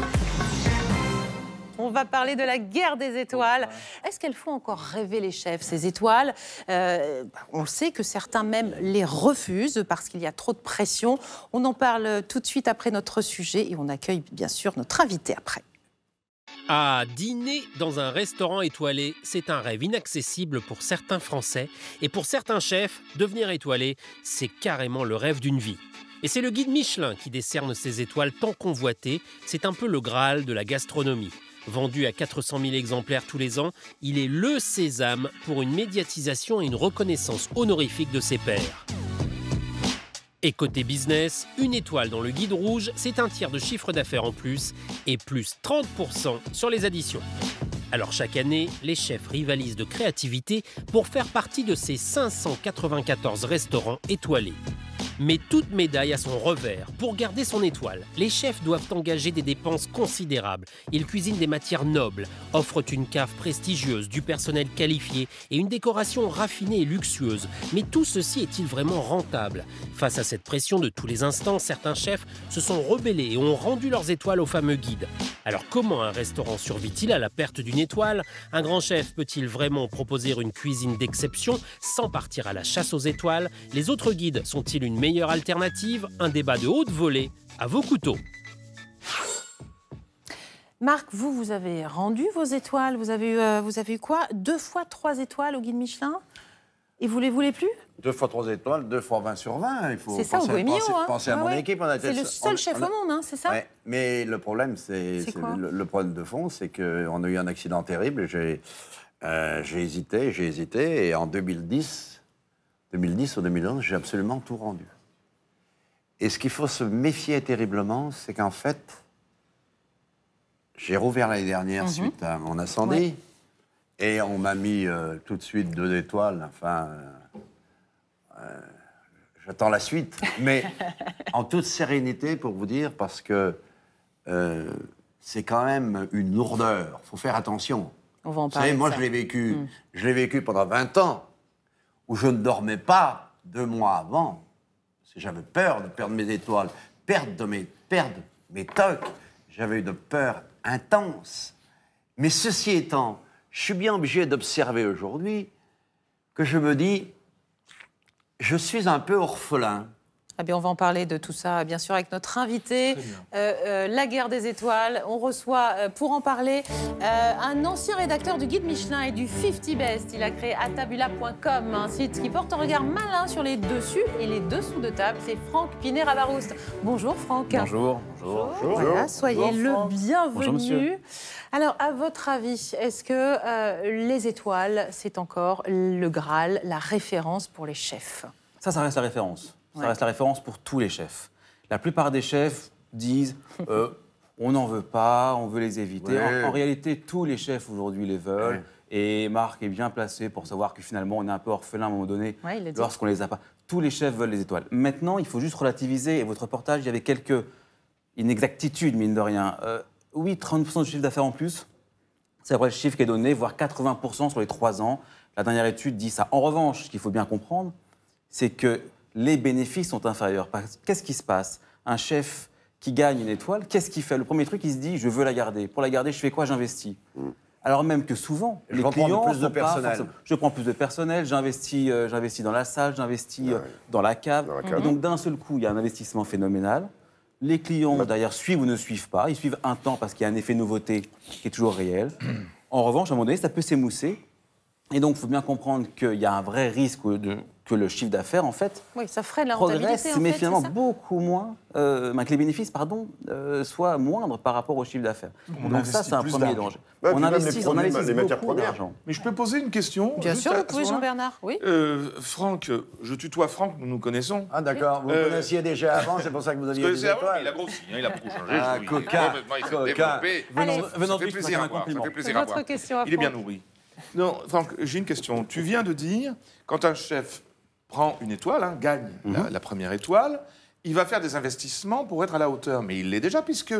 On va parler de la guerre des étoiles. Est-ce qu'elles font encore rêver les chefs, ces étoiles euh, bah, On sait que certains même les refusent parce qu'il y a trop de pression. On en parle tout de suite après notre sujet et on accueille bien sûr notre invité après. À dîner dans un restaurant étoilé, c'est un rêve inaccessible pour certains Français. Et pour certains chefs, devenir étoilé, c'est carrément le rêve d'une vie. Et c'est le guide Michelin qui décerne ces étoiles tant convoitées. C'est un peu le Graal de la gastronomie. Vendu à 400 000 exemplaires tous les ans, il est le sésame pour une médiatisation et une reconnaissance honorifique de ses pairs. Et côté business, une étoile dans le guide rouge, c'est un tiers de chiffre d'affaires en plus et plus 30% sur les additions. Alors chaque année, les chefs rivalisent de créativité pour faire partie de ces 594 restaurants étoilés. Mais toute médaille a son revers. Pour garder son étoile, les chefs doivent engager des dépenses considérables. Ils cuisinent des matières nobles, offrent une cave prestigieuse, du personnel qualifié et une décoration raffinée et luxueuse. Mais tout ceci est-il vraiment rentable Face à cette pression de tous les instants, certains chefs se sont rebellés et ont rendu leurs étoiles au fameux guide. Alors comment un restaurant survit-il à la perte d'une étoile Un grand chef peut-il vraiment proposer une cuisine d'exception sans partir à la chasse aux étoiles Les autres guides sont-ils une Meilleure alternative, un débat de haute volée à vos couteaux. Marc, vous, vous avez rendu vos étoiles. Vous avez eu, euh, vous avez eu quoi Deux fois trois étoiles au guide Michelin et vous les voulez plus Deux fois trois étoiles, deux fois 20 sur 20. Il faut penser, ça, penser, penser, hein. penser à mon équipe. C'est le seul chef au monde, hein, c'est ça Mais le problème, c'est le, problème de fond, c'est qu'on a eu un accident terrible. Euh, j'ai hésité, j'ai hésité. Et en 2010, 2010 ou 2011, j'ai absolument tout rendu. Et ce qu'il faut se méfier terriblement, c'est qu'en fait, j'ai rouvert l'année dernière mhm. suite à mon incendie. Et on m'a mis euh, tout de suite deux étoiles. Enfin, euh, euh, j'attends la suite. Mais en toute sérénité, pour vous dire, parce que c'est quand même une lourdeur. Il faut faire attention. Vous savez, moi, je l'ai vécu. Mm. Je l'ai vécu pendant 20 ans, où je ne dormais pas deux mois avant j'avais peur de perdre mes étoiles, perdre, mes, perdre mes tocs. J'avais une peur intense. Mais ceci étant, je suis bien obligé d'observer aujourd'hui que je me dis, je suis un peu orphelin ah ben, on va en parler de tout ça, bien sûr, avec notre invité. Euh, euh, la guerre des étoiles. On reçoit, euh, pour en parler, un ancien rédacteur du guide Michelin et du 50 Best. Il a créé atabula.com, un site qui porte un regard malin sur les dessus et les dessous de table. C'est Franck Pinet Ravaroust. Bonjour, Franck. Bonjour. Bonjour. bonjour. soyez le bienvenu. Alors, à votre avis, est-ce que les étoiles, c'est encore le Graal, la référence pour les chefs Ça, ça reste la référence. Ça reste la référence pour tous les chefs. La plupart des chefs disent euh, on n'en veut pas, on veut les éviter. En, réalité, tous les chefs aujourd'hui les veulent. Et Marc est bien placé pour savoir que finalement, on est un peu orphelin à un moment donné lorsqu'on les a pas. Tous les chefs veulent les étoiles. Maintenant, il faut juste relativiser. Et votre reportage, il y avait quelques inexactitudes, mine de rien. Euh, oui, 30% de chiffre d'affaires en plus. C'est vrai le chiffre qui est donné, voire 80% sur les 3 ans. La dernière étude dit ça. En revanche, ce qu'il faut bien comprendre, c'est que les bénéfices sont inférieurs. Qu'est-ce qui se passe Un chef qui gagne une étoile, qu'est-ce qu'il fait Le premier truc, il se dit, je veux la garder. Pour la garder, je fais quoi J'investis. Mm. Alors même que souvent, les clients plus de je prends plus de personnel, j'investis, euh, j'investis dans la salle, j'investis euh, ah dans la cave. Et donc d'un seul coup, il y a un investissement phénoménal. Les clients, derrière bah. d'ailleurs, suivent ou ne suivent pas. Ils suivent un temps parce qu'il y a un effet nouveauté qui est toujours réel. En revanche, à un moment donné, ça peut s'émousser. Et donc, il faut bien comprendre qu'il y a un vrai risque de, que le chiffre d'affaires, en fait, ça la progresse, mais finalement beaucoup moins, euh, que les bénéfices, pardon, euh, soient moindres par rapport au chiffre d'affaires. Donc ça, c'est un premier danger. on, investit, les, on investit les matières premières. Mais je peux poser une question Bien sûr, vous pouvez, Jean-Bernard. Oui. Euh, Franck, je tutoie Franck, nous nous connaissons. Ah d'accord, vous euh, connaissiez déjà avant, c'est pour ça que vous aviez des étoiles. Il a grossi, hein, il a beaucoup changé. Ah, coca, coca. Venant de lui, plaisir à Il est bien nourri. Non, Franck, j'ai une question. Tu viens de dire, quand un chef prend une étoile, hein, gagne mhm. la, première étoile, il va faire des investissements pour être à la hauteur. Mais il l'est déjà, puisque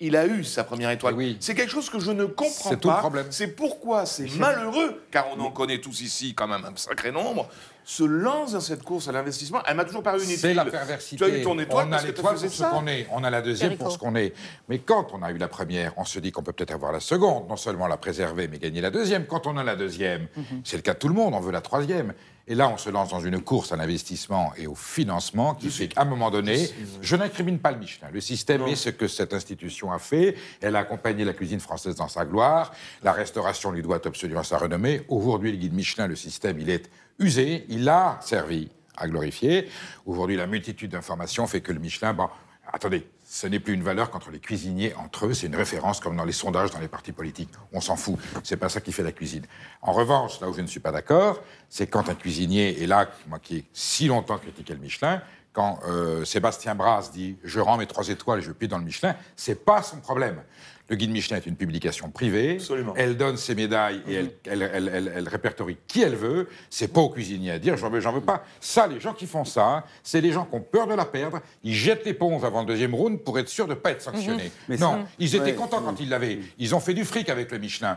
il a eu sa première étoile. C'est quelque chose que je ne comprends tout pas. Le problème. C'est pourquoi c'est malheureux, car on en connaît tous ici quand même un sacré nombre, se lance dans cette course à l'investissement. Elle m'a toujours paru une idée C'est la perversité. Tu as eu ton étoile on a pour ce qu'on est, on a la deuxième pour ce qu'on est. Mais quand on a eu la première, on se dit qu'on peut peut-être avoir la seconde, non seulement la préserver, mais gagner la deuxième. Quand on a la deuxième, mhm. c'est le cas de tout le monde, on veut la troisième. Et là, on se lance dans une course à l'investissement et au financement qui fait qu'à un moment donné, je n'incrimine pas le Michelin. Le système est ce que cette institution a fait. Elle a accompagné la cuisine française dans sa gloire. La restauration lui doit absolument sa renommée. Aujourd'hui, le guide Michelin, le système, il est usé. Il a servi à glorifier. Aujourd'hui, la multitude d'informations fait que le Michelin, bon, attendez, ce n'est plus une valeur contre les cuisiniers entre eux, c'est une référence comme dans les sondages dans les partis politiques. On s'en fout, c'est pas ça qui fait la cuisine. En revanche, là où je ne suis pas d'accord, c'est quand un cuisinier, est là, moi qui ai si longtemps critiqué le Michelin, quand euh, Sébastien Brasse dit je rends mes trois étoiles, et je puis dans le Michelin, c'est pas son problème. Le guide Michelin est une publication privée. Elle donne ses médailles et mhm. elle, répertorie qui elle veut. C'est pas au cuisinier à dire j'en veux, pas. Ça, les gens qui font ça, c'est les gens qui ont peur de la perdre. Ils jettent l'éponge avant le deuxième round pour être sûrs de ne pas être sanctionnés. Mhm. non, ils étaient contents quand ils l'avaient. Ils ont fait du fric avec le Michelin.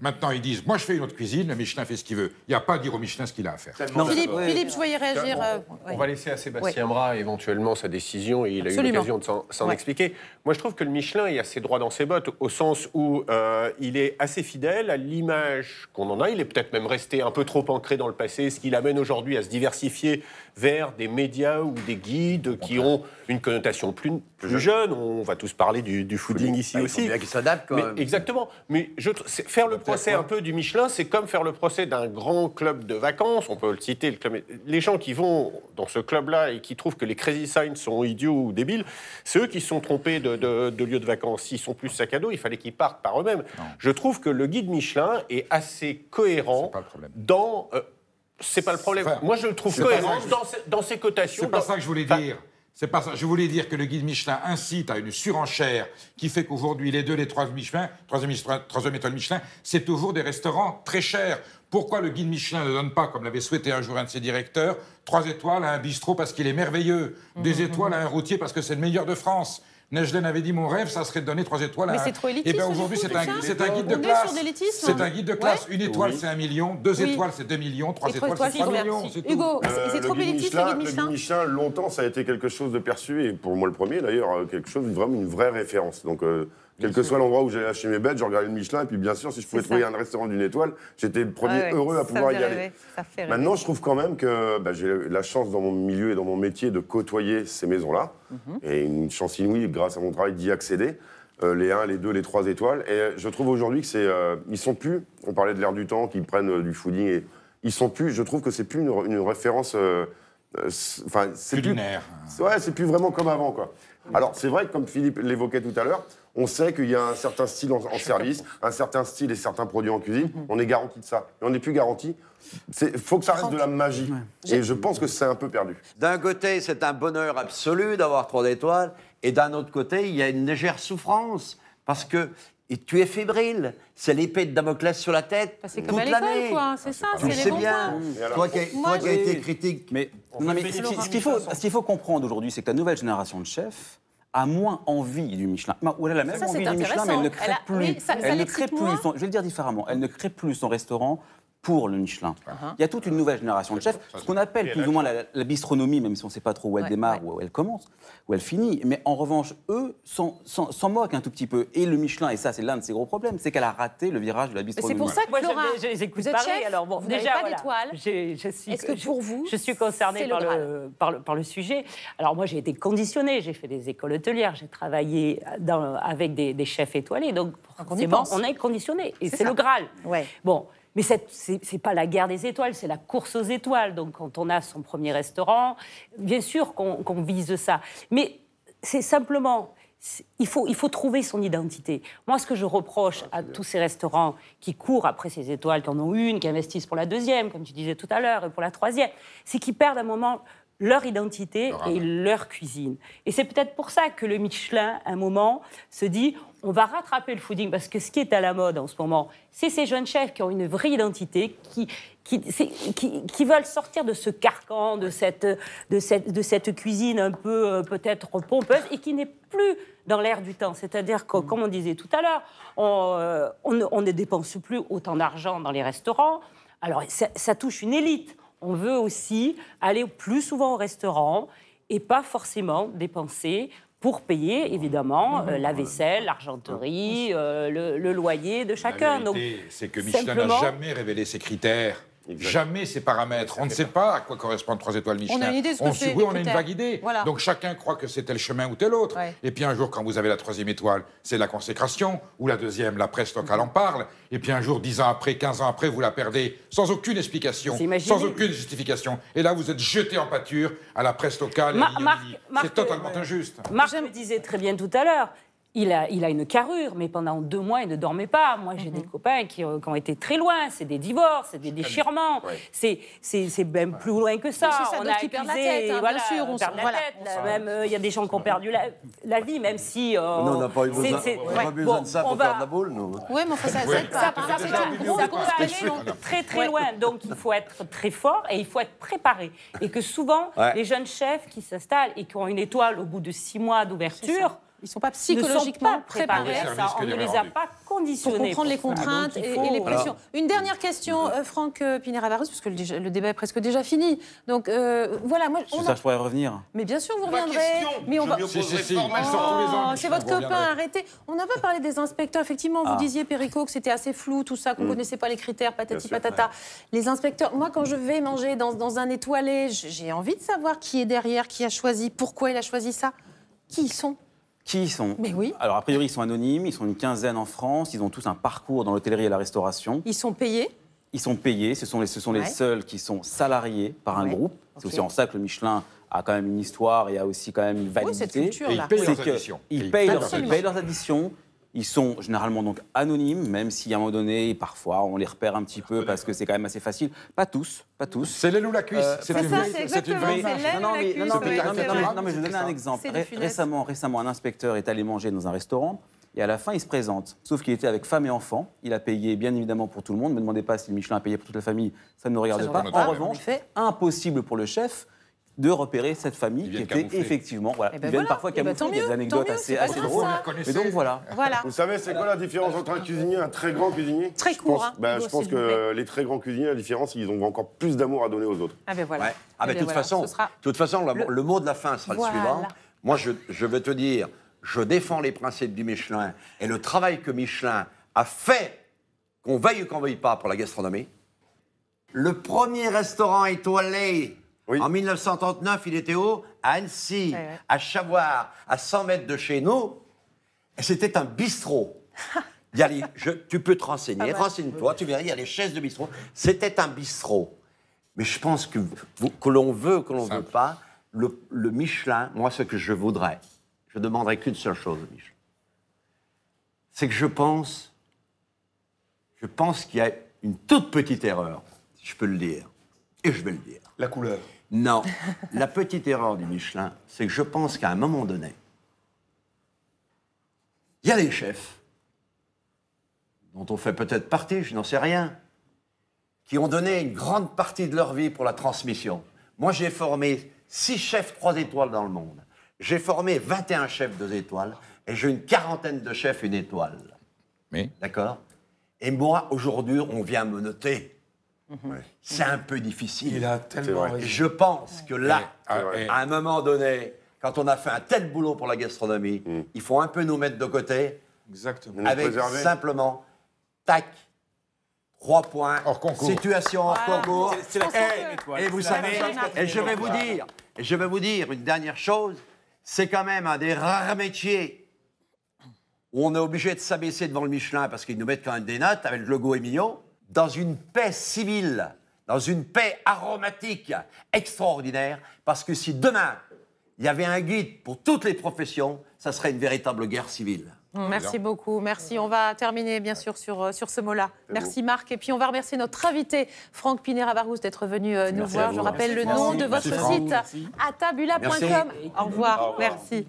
Maintenant, ils disent, moi, je fais une autre cuisine, le Michelin fait ce qu'il veut. Il n'y a pas à dire au Michelin ce qu'il a à faire. Philippe, Philippe, je voyais réagir. Euh, on va laisser à Sébastien Bras éventuellement sa décision et il a eu l'occasion de s'en expliquer. Moi, je trouve que le Michelin, il a ses droits dans ses bottes, au sens où euh, il est assez fidèle à l'image qu'on en a. Il est peut-être même resté un peu trop ancré dans le passé, ce qui l'amène aujourd'hui à se diversifier vers des médias ou des guides qui ont une connotation plus, plus jeune. On va tous parler du, du fooding ici aussi. Bah, il faut bien qu'il s'adapte. Exactement. Mais je, faire le procès un peu du Michelin, c'est comme faire le procès d'un grand club de vacances, on peut le citer, les gens qui vont dans ce club-là et qui trouvent que les crazy signs sont idiots ou débiles, c'est eux qui sont trompés de, de, de lieu de vacances. S'ils sont plus sac à dos, il fallait qu'ils partent par eux-mêmes. Je trouve que le guide Michelin est assez cohérent dans... c'est pas le problème. Euh, Moi, je le trouve cohérent dans, ces, dans, cotations. C'est pas ça que je voulais dire. C'est pas ça. Je voulais dire que le guide Michelin incite à une surenchère qui fait qu'aujourd'hui, les deux, les trois Michelin, troisième, troisième Michelin, c'est toujours des restaurants très chers. Pourquoi le guide Michelin ne donne pas, comme l'avait souhaité un jour un de ses directeurs, trois étoiles à un bistrot parce qu'il est merveilleux, mmh, des mmh, étoiles mmh. à un routier parce que c'est le meilleur de France Negelin avait dit mon rêve, ça serait de donner trois étoiles à. Mais c'est trop élitiste. Et eh bien aujourd'hui, c'est un, guide de classe. C'est un guide de classe. Une étoile, c'est un million. Deux étoiles, c'est deux millions. Trois, étoiles, c'est trois millions. Hugo, c'est euh, trop élitiste le guide Michelin. Le Michelin, longtemps, ça a été quelque chose de perçu et pour moi le premier d'ailleurs, euh, quelque chose vraiment une vraie référence. Donc euh, quel que soit l'endroit où j'allais acheter mes bêtes, je regardais le Michelin, et puis bien sûr, si je pouvais trouver un restaurant d'une étoile, j'étais le premier heureux à pouvoir y aller. Maintenant, je trouve quand même que bah, j'ai la chance dans mon milieu et dans mon métier de côtoyer ces maisons-là, mhm. et une chance inouïe grâce à mon travail d'y accéder. Euh, les 1, les 2, les 3 étoiles. Et je trouve aujourd'hui que c'est. Euh, ils sont plus. On parlait de l'air du temps, qu'ils prennent euh, du fooding. Et, ils sont plus. Je trouve que c'est plus une, une référence. Euh, enfin, c'est plus, Ouais, c'est plus vraiment comme avant, quoi. Alors, c'est vrai que, comme Philippe l'évoquait tout à l'heure, on sait qu'il y a un certain style en, service, un certain style et certains produits en cuisine. Mhm. On est garanti de ça. Et on n'est plus garanti. Il faut que ça reste de la magie. Et je pense que c'est un peu perdu. D'un côté, c'est un bonheur absolu d'avoir trois étoiles. Et d'un autre côté, il y a une légère souffrance. Parce que et tu es fébrile. C'est l'épée de Damoclès sur la tête toute l'année. C'est ça, c'est les bons bien. Toi qui, as été critique. Mais, ce qu'il faut, comprendre aujourd'hui, c'est que la nouvelle génération de chefs a moins envie du Michelin. Ou elle a la même envie du Michelin, mais elle ne crée plus. elle crée plus je vais le dire différemment. Elle ne crée plus son restaurant pour le Michelin. Ah ah. Il y a toute une nouvelle génération de chefs, ce qu'on appelle plus ou moins la, bistronomie, même si on ne sait pas trop où elle démarre, où elle commence, où elle finit. Mais en revanche, eux s'en moquent un tout petit peu. Et le Michelin, et ça c'est l'un de ses gros problèmes, c'est qu'elle a raté le virage de la bistronomie. C'est pour ça que Laura, je, vous êtes chef, alors bon, vous n'avez pas d'étoile. Est-ce que pour vous, je, suis concernée par le, par, le, par, le, sujet. Alors moi j'ai été conditionnée, j'ai fait des écoles hôtelières, j'ai travaillé dans, avec des, chefs étoilés, donc on, on est conditionné. Et c'est le Graal. Bon, mais ce n'est pas la guerre des étoiles, c'est la course aux étoiles. Donc quand on a son premier restaurant, bien sûr qu'on vise ça. Mais c'est simplement il faut, il faut trouver son identité. Moi, ce que je reproche ah, à tous ces restaurants qui courent après ces étoiles, qui en ont une, qui investissent pour la deuxième, comme tu disais tout à l'heure, et pour la troisième, c'est qu'ils perdent un moment leur identité et leur cuisine. Et c'est peut-être pour ça que le Michelin, à un moment, se dit on va rattraper le fooding parce que ce qui est à la mode en ce moment, c'est ces jeunes chefs qui ont une vraie identité, qui, qui, qui, veulent sortir de ce carcan, de cette, de cette, de cette cuisine un peu euh, peut-être pompeuse et qui n'est plus dans l'air du temps. C'est-à-dire que, comme on disait tout à l'heure, on, euh, on, ne dépense plus autant d'argent dans les restaurants. Alors, ça touche une élite. On veut aussi aller plus souvent au restaurant et pas forcément dépenser pour payer évidemment mhm. euh, la vaisselle, l'argenterie, euh, le, loyer de chacun. c'est que Michelin n'a jamais révélé ses critères. Jamais ces paramètres. on ne sait pas. à quoi correspondent trois étoiles Michelin. On a une idée on a une vague idée. Donc chacun croit que c'est tel chemin ou tel autre. Et puis un jour, quand vous avez la troisième étoile, c'est la consécration, ou la deuxième, la presse locale en parle. Et puis un jour, dix ans après, quinze ans après, vous la perdez sans aucune explication, sans aucune justification. Et là, vous êtes jeté en pâture à la presse locale. c'est totalement euh, injuste. Marc me disait très bien tout à l'heure, il a, une carrure, mais pendant deux mois, il ne dormait pas. Moi, j'ai des mhm. copains euh, qui, ont été très loin. C'est des divorces, c'est des déchirements. C'est même plus loin que ça. on a épuisé, la tête, hein. bien sûr. On, la il y a des gens qui ont perdu la, vie, même si... Euh, on n'a pas eu besoin, de ça pour perdre la boule, nous. Oui, mais ça ça, Ça peut très, très loin. Donc, il faut être très fort et il faut être préparé. Et que souvent, les jeunes chefs qui s'installent et qui ont une étoile au bout de six mois d'ouverture ils ne sont pas psychologiquement préparés. Ça, on ne les a pas conditionnés. Pour comprendre les contraintes ah, et, les pressions. Une dernière question, euh, Franck euh, piner varus puisque le, débat est presque déjà fini. Donc euh, voilà, moi... On ça, je pourrais revenir. Mais bien sûr, vous reviendrez. Mais on va... Ah, c'est votre copain, arrêtez. On n'a pas parlé des inspecteurs. Effectivement, vous ah. disiez, Péricot, que c'était assez flou, tout ça, qu'on ne mm. connaissait pas les critères, patati patata. Les inspecteurs... Moi, quand je vais manger dans, dans un étoilé, j'ai envie de savoir qui est derrière, qui a choisi, pourquoi il a choisi ça. Qui ils sont qui sont. oui. Alors, a priori, ils sont anonymes, ils sont une quinzaine en France, ils ont tous un parcours dans l'hôtellerie et la restauration. Ils sont payés Ils sont payés, ce sont les, ce sont les seuls qui sont salariés par un groupe. C'est aussi en ça que le Michelin a quand même une histoire et a aussi quand même une validité. Ils payent leurs additions. Ils payent, leurs, additions, ils sont généralement donc anonymes, même y a un moment donné, parfois, on les repère un petit peu parce que c'est quand même assez facile. Pas tous, pas tous. C'est les ou la cuisse. Euh, c'est c'est Une... vraie. non, mais, non, mais, non, mais, je vais donner un exemple. récemment, récemment, un inspecteur est allé manger dans un restaurant. Et à la fin, il se présente. Sauf qu'il était avec femme et enfant. Il a payé, bien évidemment, pour tout le monde. Ne me demandez pas si Michelin a payé pour toute la famille. Ça ne nous regarde pas. En revanche, impossible pour le chef de repérer cette famille qui était effectivement. Voilà, eh ben viennent parfois eh ben camoufler. y des anecdotes assez, assez drôles. Mais donc voilà. Vous savez, c'est quoi la différence entre un cuisinier et un très grand cuisinier Très court. Je pense, hein. ben, je pense que les très grands cuisiniers, la différence, ils ont encore plus d'amour à donner aux autres. Ah ben voilà. Ah ben, eh toute, façon, toute façon, le... mot de la fin sera le suivant. Moi, je, je vais te dire, je défends les principes du Michelin et le travail que Michelin a fait, qu'on veuille ou qu'on veuille pas, pour la gastronomie. Le premier restaurant étoilé en 1939, il était au À Annecy, eh à Chavoir, à 100 mètres de chez nous. Et C'était un bistrot. tu peux te renseigner, ah renseigne-toi, tu verras, il y a les chaises de bistrot. C'était un bistrot. Mais je pense que, que l'on veut, que l'on ne veut pas, le, Michelin, moi, ce que je voudrais, je demanderais qu'une seule chose au Michelin. C'est que je pense, je pense qu'il y a une toute petite erreur, si je peux le dire. Et je vais le dire. La couleur. Non. La petite erreur du Michelin, c'est que je pense qu'à un moment donné, il y a des chefs, dont on fait peut-être partie, je n'en sais rien, qui ont donné une grande partie de leur vie pour la transmission. Moi, j'ai formé six chefs trois étoiles dans le monde. J'ai formé 21 chefs deux étoiles et j'ai une quarantaine de chefs une étoile. Mais D'accord Et moi, aujourd'hui, on vient me noter. Mhm. C'est un peu difficile. Il a tellement Je pense que là, à un moment donné, quand on a fait un tel boulot pour la gastronomie, mm. il faut un peu nous mettre de côté. Exactement. Avec simplement, tac, trois points, situation hors concours. et, vous savez, et je vais vous dire, et je vais vous dire une dernière chose, c'est quand même un des rares métiers où on est obligé de s'abaisser devant le Michelin parce qu'ils nous mettent quand même des notes avec le logo émignon dans une paix civile, dans une paix aromatique extraordinaire, parce que si demain, il y avait un guide pour toutes les professions, ça serait une véritable guerre civile. Mmh, merci beaucoup, merci. On va terminer bien sûr sur, euh, sur ce mot-là. Merci Marc. Et puis on va remercier notre invité Franck Pinera varous d'être venu euh, nous voir. Je rappelle le nom de votre site atabula.com. Au revoir, Au revoir. merci.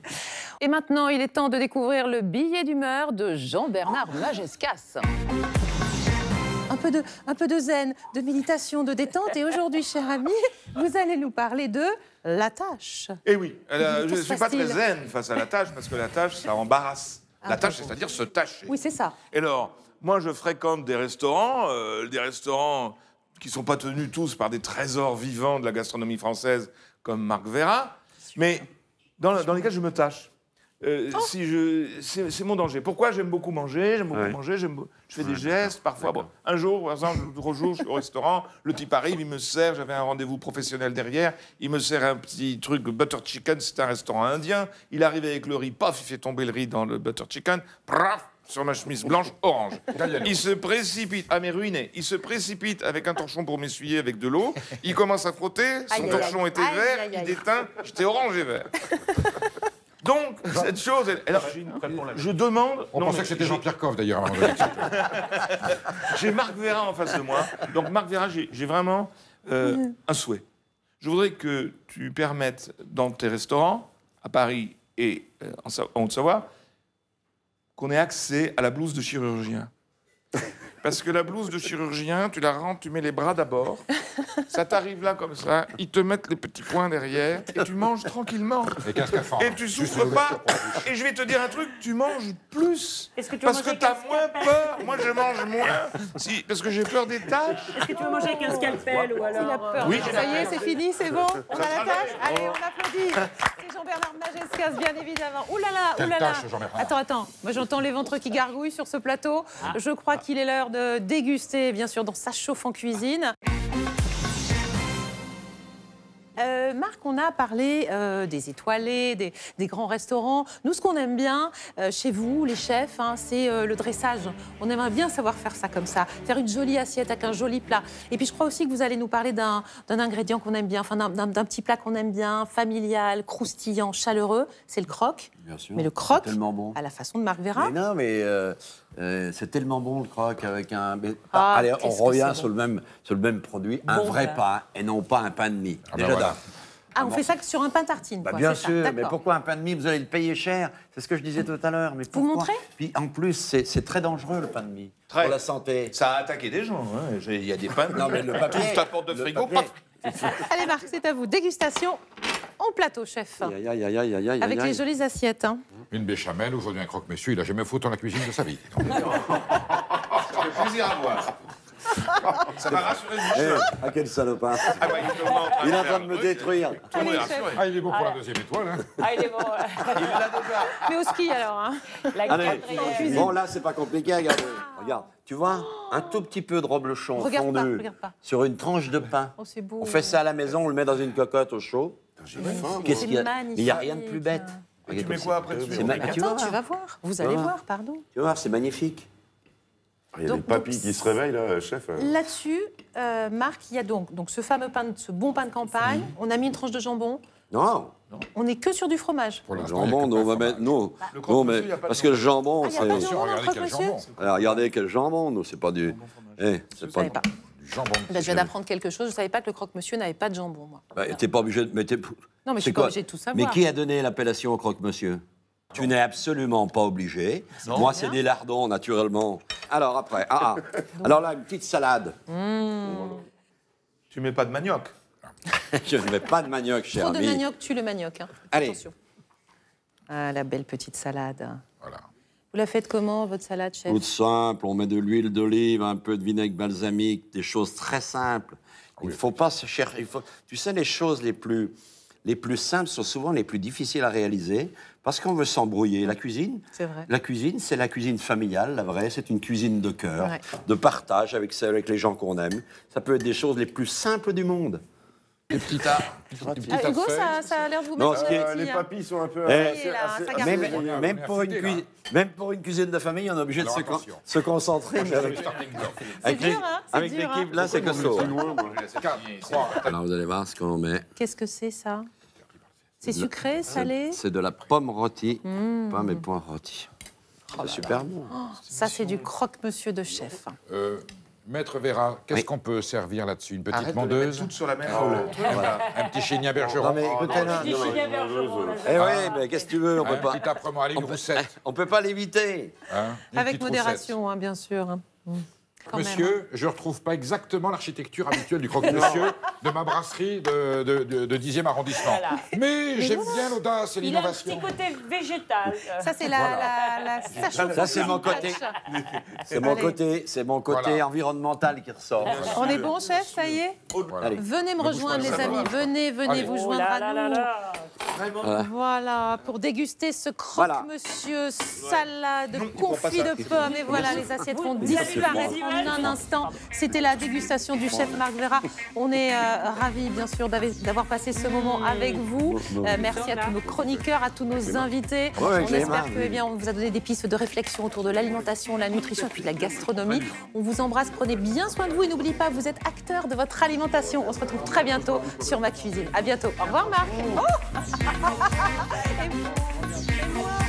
Et maintenant, il est temps de découvrir le billet d'humeur de Jean-Bernard Majescas un peu, de, un de zen, de méditation, de détente. Et aujourd'hui, cher ami, vous allez nous parler de la tâche. Eh oui, je ne suis pas très zen face à la tâche, parce que la tâche, ça embarrasse. Ah la tâche, c'est-à-dire se tâcher. Oui, c'est ça. Et alors, moi, je fréquente des restaurants, euh, des restaurants qui ne sont pas tenus tous par des trésors vivants de la gastronomie française, comme Marc Vera, mais dans, dans lesquels je me tâche. Euh, oh. si je, c'est, mon danger. Pourquoi j'aime beaucoup manger J'aime beaucoup manger. J'aime, je fais des gestes parfois. un jour, par exemple, je suis au restaurant. Le type arrive, il me sert. J'avais un rendez-vous professionnel derrière. Il me sert un petit truc butter chicken. C'est un restaurant indien. Il arrive avec le riz. Paf, il fait tomber le riz dans le butter chicken. Paf sur ma chemise blanche orange. Il se précipite à ah, mes ruinés. Il se précipite avec un torchon pour m'essuyer avec de l'eau. Il commence à frotter. Son torchon était vert. Il déteint. J'étais orange et vert. Donc, cette chose. Elle, je demande. On pensait que c'était Jean-Pierre Coff, d'ailleurs. j'ai Marc Vera en face de moi. Donc, Marc Véra, j'ai vraiment euh, un souhait. Je voudrais que tu permettes, dans tes restaurants, à Paris et euh, en, en Haute-Savoie, qu'on ait accès à la blouse de chirurgien. Parce que la blouse de chirurgien, tu la rentres, tu mets les bras d'abord, ça t'arrive là comme ça, ils te mettent les petits points derrière, et tu manges tranquillement. Et, tu souffres pas. Et je vais te dire un truc, tu manges plus. Que tu parce que t'as moins peur. Moi, je mange moins. Si, parce que j'ai peur des tâches. Est-ce que tu veux manger avec un scalpel ou alors... Euh, oui, ça y est, c'est fini, c'est bon. On a la tâche Allez, on applaudit. C'est Jean-Bernard Magescas, bien évidemment. Oulala là là, ouh là là. Attends, attends. Moi, j'entends les ventres qui gargouillent sur ce plateau. Ah. Je crois qu'il est l'heure de déguster, bien sûr, dans sa chauffe en cuisine. Euh, Marc, on a parlé euh, des étoilés, des, grands restaurants. Nous, ce qu'on aime bien euh, chez vous, les chefs, hein, c'est le dressage. On aimerait bien savoir faire ça comme ça, faire une jolie assiette avec un joli plat. Et puis, je crois aussi que vous allez nous parler d'un ingrédient qu'on aime bien, enfin d'un petit plat qu'on aime bien, familial, croustillant, chaleureux. C'est le croque. Mais le croque, à la façon de Marc Vera. Mais non, mais euh, c'est tellement bon le croque avec un. Ah, ah, allez, on revient sur, le même, sur le même produit, un vrai pain et non pas un pain de mie. Ah, Déjà ben Ah, on fait ça que sur un pain tartine. Bah, bien sûr, mais pourquoi un pain de mie Vous allez le payer cher. C'est ce que je disais tout à l'heure. Mais pourquoi Vous montrez Puis en plus, c'est très dangereux le pain de mie très. pour la santé. Ça a attaqué des gens. Hein. Il y a des pains. non mais le papier. Tout ta porte de frigo. Allez Marc, c'est à vous. Dégustation en plateau, chef. Avec les jolies assiettes. Hein. Une béchamel, aujourd'hui un croque-monsieur. Il a jamais foutu dans la cuisine de sa vie. Ça fait plaisir à voir. Ça m'a rassuré hey, eh, ah, quel salopard ah, bah, Il est en train de me détruire. ah, il est bon pour la ah. deuxième étoile. Hein. Ah, il est bon. Mais au ski alors. Hein. La bon, là, c'est pas compliqué. Regarde. Tu vois, un tout petit peu de reblochon fondu pas, sur une tranche de pain. Oh, on fait ça à la maison, on le met dans une cocotte au chaud. J'ai ah faim. quest qu'il y a Il n'y a rien de plus bête. Tu mets quoi après tu, vas tu vas voir. Vous allez voir, pardon. Tu vas voir, c'est magnifique. Il y a des papilles qui se réveillent, là, chef. Hein. Là-dessus, euh, Marc, il y a donc, donc ce fameux pain, ce bon pain de campagne. On a mis une tranche de jambon. Non. On n'est que sur du fromage. Pour le jambon, on va mettre. Non, non mais, parce que le jambon, c'est. Regardez, quel jambon. Alors, regardez quel jambon, non, c'est pas du. Eh, c'est pas jambon. Bah, je viens d'apprendre quelque chose. Je ne savais pas que le croque-monsieur n'avait pas de jambon, moi. Bah, pas obligé de. non, mais je obligé tout ça. Mais qui a donné l'appellation au croque-monsieur tu n'es absolument pas obligé. Moi, c'est des lardons, naturellement. Alors, après, ah, ah. Alors là, une petite salade. Tu Tu mets pas de manioc Je ne mets pas de manioc, cher Trop de manioc Tu le manioc. Hein. Allez. Attention. Ah, la belle petite salade. Voilà. Vous la faites comment, votre salade, chef Tout simple, on met de l'huile d'olive, un peu de vinaigre balsamique, des choses très simples. Il ne faut pas se chercher. Tu sais, les choses les plus, les plus simples sont souvent les plus difficiles à réaliser parce qu'on veut s'embrouiller. La cuisine, la cuisine, c'est la cuisine familiale, la vraie. C'est une cuisine de cœur, de partage avec, avec les gens qu'on aime. Ça peut être des choses les plus simples du monde. Les petits tas. Hugo, ça, ça a l'air de vous mettre. ce qui les hein. papilles sont un peu. Eh, euh, même, pour une cuisine, même pour une cuisine de famille, on est obligé de se, concentrer. avec hein, l'équipe, hein. là, c'est costaud. ça. Alors, vous allez voir ce qu'on met. Qu'est-ce que c'est ça C'est sucré, salé euh, C'est de la pomme rôtie. Mmh. Pomme et poires rôti. Oh c'est super bon. Oh, ça, c'est du croque-monsieur de chef. Euh, Maître Vera, qu'est-ce oui. qu'on peut servir là-dessus Une petite Arrête mondeuse de toutes sur la mer ah, voilà. Un petit chignat bergeron. Non, mais oh, écoutez, là. Un petit bergeron. Eh ah, oui, mais qu'est-ce que tu veux On un peut pas. Un petit apprement, allez, une roussette. On peut pas l'éviter. Hein Avec modération, hein, bien sûr. Hein. Mm monsieur, hein. je ne retrouve pas exactement l'architecture habituelle du croque-monsieur de ma brasserie de, 10e arrondissement. Mais j'aime bien l'audace et l'innovation. Il a un petit côté végétal. Ça, c'est la, c'est mon côté. C'est mon côté, c'est mon côté environnemental qui ressort. On est bon, chef, ça y est Venez me rejoindre, les amis. Venez, venez vous joindre à nous. Voilà. pour déguster ce croque-monsieur, salade, confit de pommes. Et voilà, les assiettes vont disparaître un instant. C'était la dégustation du chef Marc Vera. On est euh, ravis, bien sûr, d'avoir passé ce moment avec vous. Euh, merci à tous nos chroniqueurs, à tous nos invités. On espère que eh bien, on vous a donné des pistes de réflexion autour de l'alimentation, la nutrition, puis de la gastronomie. On vous embrasse, prenez bien soin de vous et n'oubliez pas, vous êtes acteurs de votre alimentation. On se retrouve très bientôt sur Ma Cuisine. À bientôt. Au revoir, Marc.